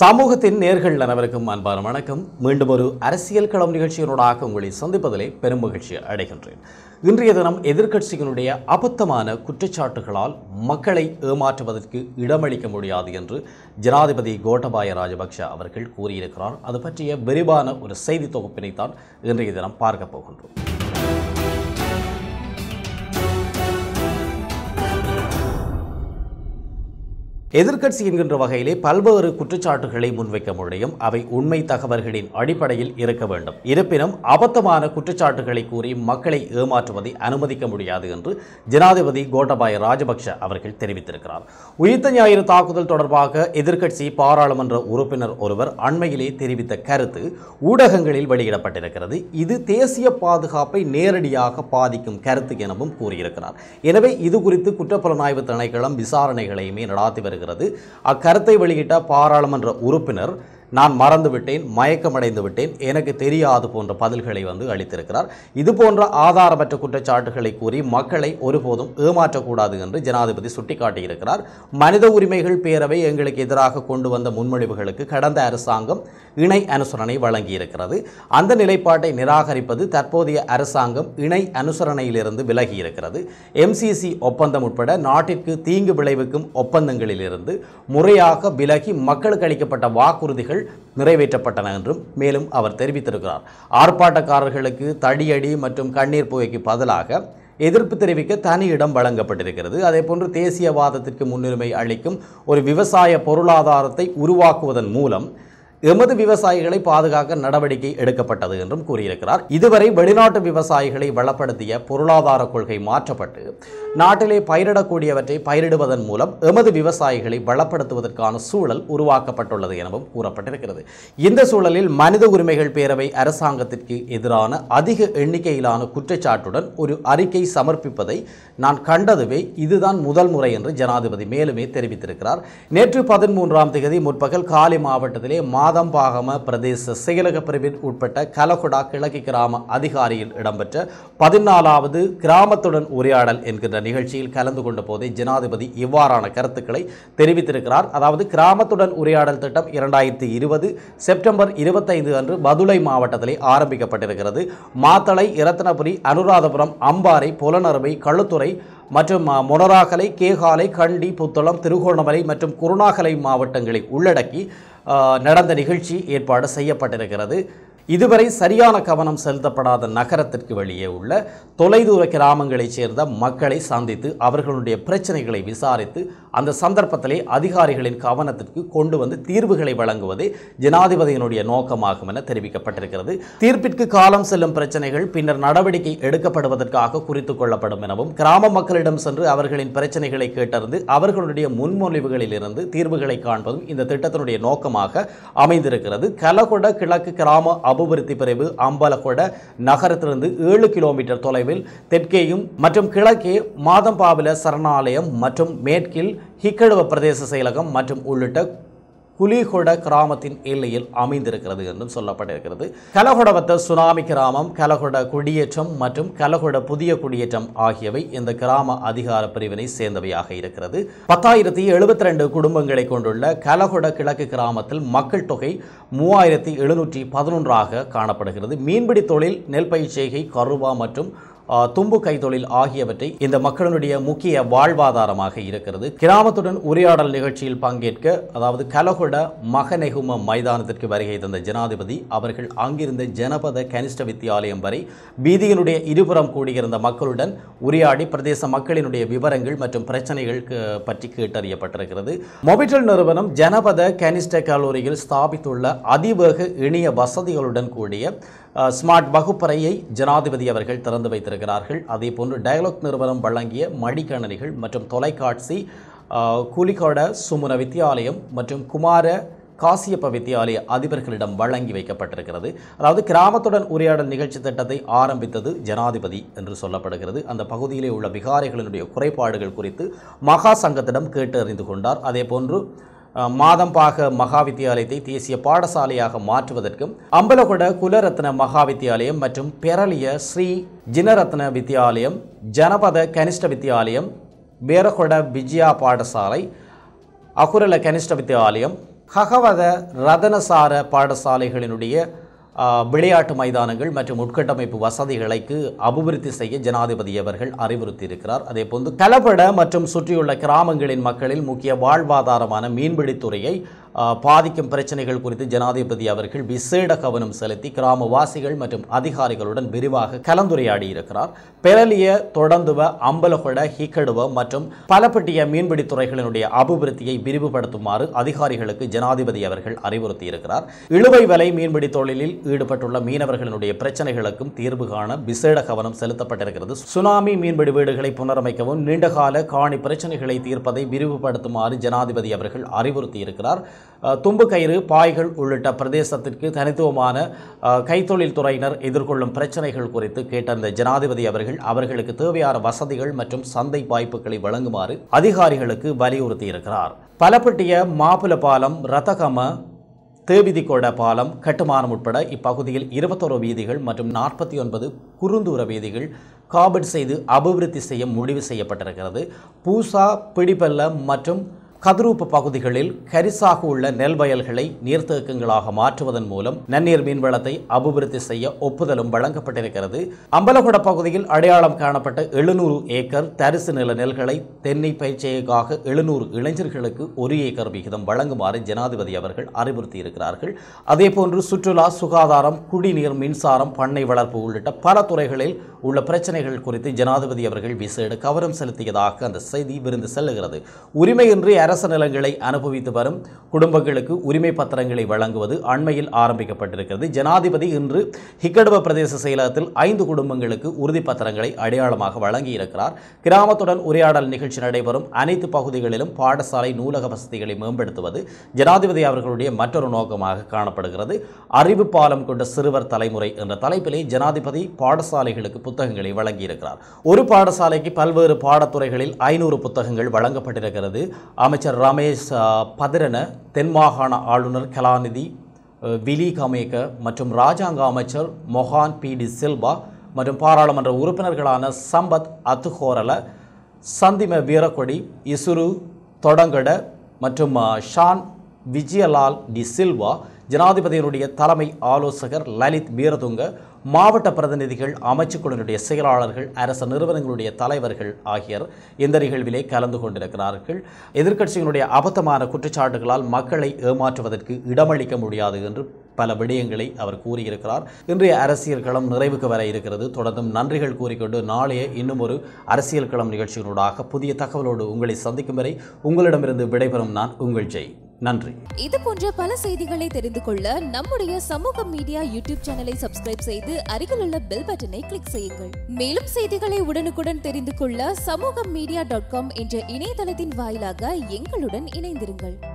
சமூகத்தின் நேர்கள் அனைவருக்கும் அன்பான வணக்கம் மீண்டும் ஒரு அரசியல் களம் நிகழ்ச்சியினோடாக உங்களை சந்திப்பதிலே பெரும் மகிழ்ச்சி அடைகின்றேன் இன்றைய தினம் எதிர்கட்சிகளுடைய அபத்தமான குற்றச்சாட்டுகளால் மக்களை ஏமாற்றுவதற்கு இடமளிக்க முடியாது என்று ஜனாதிபதி கோட்டபாய ராஜபக்ஷ அவர்கள் கூறியிருக்கிறார் அது பற்றிய விரிவான ஒரு செய்தி தொகுப்பினைத்தான் இன்றைய தினம் பார்க்க போகின்றோம் எதிர்கட்சி என்கின்ற வகையிலே பல்வேறு குற்றச்சாட்டுகளை முன்வைக்க முடியும் அவை உண்மை தகவல்களின் அடிப்படையில் இருக்க வேண்டும் இருப்பினும் அபத்தமான குற்றச்சாட்டுகளை கூறி மக்களை ஏமாற்றுவதை அனுமதிக்க முடியாது என்று ஜனாதிபதி கோட்டபாய ராஜபக்ஷ அவர்கள் தெரிவித்திருக்கிறார் உயிர்த்த ஞாயிறு தாக்குதல் தொடர்பாக எதிர்கட்சி பாராளுமன்ற உறுப்பினர் ஒருவர் அண்மையிலே தெரிவித்த கருத்து ஊடகங்களில் வெளியிடப்பட்டிருக்கிறது இது தேசிய பாதுகாப்பை நேரடியாக பாதிக்கும் கருத்து எனவும் கூறியிருக்கிறார் எனவே இது குறித்து குற்றப்புலனாய்வு திணைக்களம் விசாரணைகளையுமே நடாத்தி வருகிறது காணப்படுகிறது அக்கருத்தை வெளியிட்ட பாராளுமன்ற உறுப்பினர் நான் மறந்துவிட்டேன் மயக்கமடைந்து விட்டேன் எனக்கு தெரியாது போன்ற பதில்களை வந்து அளித்திருக்கிறார் இது போன்ற ஆதாரமற்ற குற்றச்சாட்டுகளை கூறி மக்களை ஒருபோதும் ஏமாற்றக்கூடாது என்று ஜனாதிபதி சுட்டிக்காட்டியிருக்கிறார் மனித உரிமைகள் பேரவை எங்களுக்கு எதிராக கொண்டு வந்த முன்மொழிவுகளுக்கு கடந்த அரசாங்கம் இணை அனுசரணை வழங்கியிருக்கிறது அந்த நிலைப்பாட்டை நிராகரிப்பது தற்போதைய அரசாங்கம் இணை அனுசரணையிலிருந்து விலகியிருக்கிறது எம்சிசி ஒப்பந்தம் உட்பட நாட்டிற்கு தீங்கு விளைவிக்கும் ஒப்பந்தங்களிலிருந்து முறையாக விலகி மக்களுக்கு அளிக்கப்பட்ட வாக்குறுதிகள் நிறைவேற்றப்பட்டன என்றும் மேலும் அவர் தெரிவித்திருக்கிறார் ஆர்ப்பாட்டக்காரர்களுக்கு தடியடி மற்றும் கண்ணீர் புகைக்கு பதிலாக எதிர்ப்பு தெரிவிக்க தனி இடம் வழங்கப்பட்டிருக்கிறது அதேபோன்று தேசியவாதத்திற்கு முன்னுரிமை அளிக்கும் ஒரு விவசாய பொருளாதாரத்தை உருவாக்குவதன் மூலம் எமது விவசாயிகளை பாதுகாக்க நடவடிக்கை எடுக்கப்பட்டது என்றும் கூறியிருக்கிறார் இதுவரை வெளிநாட்டு விவசாயிகளை வளப்படுத்திய பொருளாதார கொள்கை மாற்றப்பட்டு நாட்டிலே பயிரிடக்கூடியவற்றை பயிரிடுவதன் மூலம் எமது விவசாயிகளை வளப்படுத்துவதற்கான சூழல் உருவாக்கப்பட்டுள்ளது எனவும் கூறப்பட்டிருக்கிறது இந்த சூழலில் மனித உரிமைகள் பேரவை அரசாங்கத்திற்கு எதிரான அதிக எண்ணிக்கையிலான குற்றச்சாட்டுடன் ஒரு அறிக்கை சமர்ப்பிப்பதை நான் கண்டதுவே இதுதான் முதல் முறை என்று ஜனாதிபதி மேலுமே தெரிவித்திருக்கிறார் நேற்று பதிமூன்றாம் தேதி முற்பகல் காலி மாவட்டத்திலே மா ஆதம்பாகம பிரதேச செயலக பிரிவின் உட்பட்ட கலகுடா கிழக்கு கிராம அதிகாரியில் இடம்பெற்ற பதினாலாவது கிராமத்துடன் உரையாடல் என்கின்ற நிகழ்ச்சியில் கலந்து கொண்ட போதே ஜனாதிபதி இவ்வாறான கருத்துக்களை தெரிவித்திருக்கிறார் அதாவது கிராமத்துடன் உரையாடல் திட்டம் இரண்டாயிரத்தி இருபது செப்டம்பர் இருபத்தைந்து அன்று மதுளை மாவட்டத்திலே ஆரம்பிக்கப்பட்டிருக்கிறது மாத்தளை இரத்தினபுரி அனுராதபுரம் அம்பாறை புலனருமை கழுத்துறை மற்றும் மொனராகலை கேகாலை கண்டி புத்தளம் திருகோணமலை மற்றும் குருணாகலை மாவட்டங்களை உள்ளடக்கி நடந்த நிகழ்ச்சி ஏற்பாடு செய்யப்பட்டிருக்கிறது இதுவரை சரியான கவனம் செலுத்தப்படாத நகரத்திற்கு வெளியே உள்ள தொலைதூர கிராமங்களைச் சேர்ந்த மக்களை சந்தித்து அவர்களுடைய பிரச்சனைகளை விசாரித்து அந்த சந்தர்ப்பத்திலே அதிகாரிகளின் கவனத்திற்கு கொண்டு வந்து தீர்வுகளை வழங்குவதே ஜனாதிபதியினுடைய நோக்கமாகும் என தெரிவிக்கப்பட்டிருக்கிறது தீர்ப்பிற்கு காலம் செல்லும் பிரச்சனைகள் பின்னர் நடவடிக்கை எடுக்கப்படுவதற்காக குறித்து கொள்ளப்படும் எனவும் கிராம மக்களிடம் சென்று அவர்களின் பிரச்சனைகளை கேட்டறிந்து அவர்களுடைய முன்மொழிவுகளிலிருந்து தீர்வுகளை காண்பதும் இந்த திட்டத்தினுடைய நோக்கமாக அமைந்திருக்கிறது கலகொட கிழக்கு கிராம அபிவிருத்தி பிரிவு அம்பலகொட நகரத்திலிருந்து ஏழு கிலோமீட்டர் தொலைவில் தெற்கேயும் மற்றும் கிழக்கே மாதம்பாவில சரணாலயம் மற்றும் மேற்கில் ஹிக்கடுவ பிரதேச செயலகம் மற்றும் உள்ளிட்ட குலிகொட கிராமத்தின் எல்லையில் அமைந்திருக்கிறது என்றும் சொல்லப்பட்டிருக்கிறது கலகொடவத்த சுனாமி கிராமம் கலகொட குடியேற்றம் மற்றும் கலகொட புதிய குடியேற்றம் ஆகியவை இந்த கிராம அதிகார பிரிவினை சேர்ந்தவையாக இருக்கிறது பத்தாயிரத்தி எழுபத்தி ரெண்டு குடும்பங்களை கொண்டுள்ள கலகொட கிழக்கு கிராமத்தில் மக்கள் தொகை மூவாயிரத்தி எழுநூற்றி பதினொன்றாக காணப்படுகிறது மீன்பிடி தொழில் நெல் பயிர் செய்கை கருவா மற்றும் தும்பு கைத்தொழில் ஆகியவற்றை இந்த மக்களுடைய முக்கிய வாழ்வாதாரமாக இருக்கிறது கிராமத்துடன் உரையாடல் நிகழ்ச்சியில் பங்கேற்க அதாவது கலகுட மகநெகும மைதானத்திற்கு வருகை தந்த ஜனாதிபதி அவர்கள் அங்கிருந்த ஜனபத கனிஷ்ட வித்தியாலயம் வரை வீதியினுடைய இருபுறம் கூடியிருந்த மக்களுடன் உரையாடி பிரதேச மக்களினுடைய விவரங்கள் மற்றும் பிரச்சனைகள் பற்றி கேட்டறியப்பட்டிருக்கிறது மொபிட்டல் நிறுவனம் ஜனபத கனிஷ்ட கல்லூரியில் ஸ்தாபித்துள்ள அதிவேக இணைய வசதிகளுடன் கூடிய ஸ்மார்ட் வகுப்பறையை ஜனாதிபதி அவர்கள் திறந்து வைத்திருக்கிறார்கள் அதேபோன்று டயலாக் நிறுவனம் வழங்கிய மடிக்கணனிகள் மற்றும் தொலைக்காட்சி குலிகோட சுமுன வித்தியாலயம் மற்றும் குமார காசியப்ப வித்தியாலய அதிபர்களிடம் வழங்கி வைக்கப்பட்டிருக்கிறது அதாவது கிராமத்துடன் உரையாடல் நிகழ்ச்சி திட்டத்தை ஆரம்பித்தது ஜனாதிபதி என்று சொல்லப்படுகிறது அந்த பகுதியிலே உள்ள விகாரிகளினுடைய குறைபாடுகள் குறித்து மகா சங்கத்திடம் கேட்டு அறிந்து கொண்டார் போன்று மாதம்பாக மகா வித்தியாலயத்தை தேசிய பாடசாலையாக மாற்றுவதற்கும் அம்பலகுட குலரத்ன மகா வித்தியாலயம் மற்றும் பெரலிய ஸ்ரீ ஜினரத்ன வித்தியாலயம் ஜனபத கனிஷ்ட வித்தியாலயம் பேரகொட விஜயா பாடசாலை அகுரல கனிஷ்ட வித்தியாலயம் ஹகவத ரதனசார பாடசாலைகளினுடைய விளையாட்டு மைதானங்கள் மற்றும் உட்கட்டமைப்பு வசதிகளுக்கு அபிவிருத்தி செய்ய ஜனாதிபதி அவர்கள் அறிவுறுத்தியிருக்கிறார் அதே போன்று கலப்பட மற்றும் சுற்றியுள்ள கிராமங்களின் மக்களில் முக்கிய வாழ்வாதாரமான மீன்பிடித்துறையை பாதிக்கும் பிரச்சனைகள் குறித்து ஜனாதிபதி அவர்கள் விசேட கவனம் செலுத்தி கிராமவாசிகள் மற்றும் அதிகாரிகளுடன் விரிவாக கலந்துரையாடி இருக்கிறார் பெரலிய தொடர்ந்துவ அம்பலகொட ஹிக்கடுவ மற்றும் பலப்பட்டிய மீன்பிடி துறைகளினுடைய அபிவிருத்தியை விரிவுபடுத்துமாறு அதிகாரிகளுக்கு ஜனாதிபதி அவர்கள் அறிவுறுத்தி இருக்கிறார் இழுவை வலை மீன்பிடி தொழிலில் ஈடுபட்டுள்ள மீனவர்களினுடைய பிரச்சனைகளுக்கும் தீர்வு காண விசேட கவனம் செலுத்தப்பட்டிருக்கிறது சுனாமி மீன்பிடி வீடுகளை புனரமைக்கவும் நீண்டகால காணி பிரச்சனைகளை தீர்ப்பதை விரிவுபடுத்துமாறு ஜனாதிபதி அவர்கள் அறிவுறுத்தி இருக்கிறார் தும்புக்கயிறு பாய்கள் உள்ளிட்ட பிரதேசத்திற்கு தனித்துவமான கைத்தொழில் துறையினர் எதிர்கொள்ளும் பிரச்சனைகள் குறித்து கேட்டறிந்த ஜனாதிபதி அவர்கள் அவர்களுக்கு தேவையான வசதிகள் மற்றும் சந்தை வாய்ப்புகளை வழங்குமாறு அதிகாரிகளுக்கு வலியுறுத்தியிருக்கிறார் பலப்பட்டிய மாப்பிள பாலம் ரத்தகம தேவிதிக்கோட பாலம் கட்டுமானம் உட்பட இப்பகுதியில் இருபத்தோரு வீதிகள் மற்றும் நாற்பத்தி ஒன்பது குறுந்தூர வீதிகள் காபட் செய்து அபிவிருத்தி செய்ய முடிவு செய்யப்பட்டிருக்கிறது பூசா பிடிபல்ல மற்றும் கதிரூப்பு பகுதிகளில் கரிசாக உள்ள நெல் வயல்களை நீர்த்தேக்கங்களாக மாற்றுவதன் மூலம் நன்னீர் மீன்வளத்தை அபிவிருத்தி செய்ய ஒப்புதலும் வழங்கப்பட்டிருக்கிறது அம்பலகுட பகுதியில் அடையாளம் காணப்பட்ட எழுநூறு ஏக்கர் தரிசு நில நெல்களை தென்னை பயிற்சியாக எழுநூறு இளைஞர்களுக்கு ஒரு ஏக்கர் விகிதம் வழங்குமாறு ஜனாதிபதி அவர்கள் அறிவுறுத்தியிருக்கிறார்கள் அதேபோன்று சுற்றுலா சுகாதாரம் குடிநீர் மின்சாரம் பண்ணை வளர்ப்பு உள்ளிட்ட பல துறைகளில் உள்ள பிரச்சனைகள் குறித்து ஜனாதிபதி அவர்கள் விசேட கவனம் செலுத்தியதாக அந்த செய்தி விருந்து செல்லுகிறது உரிமையின்றி அரச நிலங்களை அனுபவித்து வரும் குடும்பங்களுக்கு உரிமை பத்திரங்களை வழங்குவது அண்மையில் ஆரம்பிக்கப்பட்டிருக்கிறது ஜனாதிபதி இன்று ஹிக்கடுவ பிரதேச செயலகத்தில் ஐந்து குடும்பங்களுக்கு உறுதி பத்திரங்களை அடையாளமாக வழங்கியிருக்கிறார் கிராமத்துடன் உரையாடல் நிகழ்ச்சி நடைபெறும் அனைத்து பகுதிகளிலும் பாடசாலை நூலக வசதிகளை மேம்படுத்துவது ஜனாதிபதி அவர்களுடைய மற்றொரு நோக்கமாக காணப்படுகிறது அறிவு பாலம் கொண்ட சிறுவர் தலைமுறை என்ற தலைப்பிலே ஜனாதிபதி பாடசாலைகளுக்கு புத்தகங்களை வழங்கியிருக்கிறார் ஒரு பாடசாலைக்கு பல்வேறு பாடத்துறைகளில் ஐநூறு புத்தகங்கள் வழங்கப்பட்டிருக்கிறது அமைச்சர் அமைச்சர் ரமேஷ் பதிரன தென்மாகாண ஆளுநர் கலாநிதி விலி கமேக்க மற்றும் ராஜாங்க அமைச்சர் மொஹான் பி டி சில்வா மற்றும் பாராளுமன்ற உறுப்பினர்களான சம்பத் அத்துஹோரல சந்திம வீரக்கொடி இசுரு தொடங்கட மற்றும் ஷான் விஜயலால் டி சில்வா ஜனாதிபதியினுடைய தலைமை ஆலோசகர் லலித் வீரதுங்க மாவட்ட பிரதிநிதிகள் அமைச்சுக்குழுவினுடைய செயலாளர்கள் அரச நிறுவனங்களுடைய தலைவர்கள் ஆகியோர் இந்த நிகழ்விலே கலந்து கொண்டிருக்கிறார்கள் எதிர்க்கட்சிகளுடைய அபத்தமான குற்றச்சாட்டுகளால் மக்களை ஏமாற்றுவதற்கு இடமளிக்க முடியாது என்று பல விடயங்களை அவர் கூறியிருக்கிறார் இன்றைய அரசியல் களம் நிறைவுக்கு வர இருக்கிறது தொடர்ந்தும் நன்றிகள் கூறிக்கொண்டு நாளைய இன்னும் ஒரு அரசியல் களம் நிகழ்ச்சிகளூடாக புதிய தகவலோடு உங்களை சந்திக்கும் வரை உங்களிடமிருந்து விடைபெறும் நான் உங்கள் ஜெய் நன்றி இது போன்ற பல செய்திகளை தெரிந்து கொள்ள நம்முடைய சமூக மீடியா யூடியூப் சேனலை சப்ஸ்கிரைப் செய்து அருகில் உள்ள பெல் பட்டனை கிளிக் செய்யுங்கள் மேலும் செய்திகளை உடனுக்குடன் தெரிந்து கொள்ள சமூக மீடியா டாட் காம் என்ற இணையதளத்தின் வாயிலாக எங்களுடன் இணைந்திருங்கள்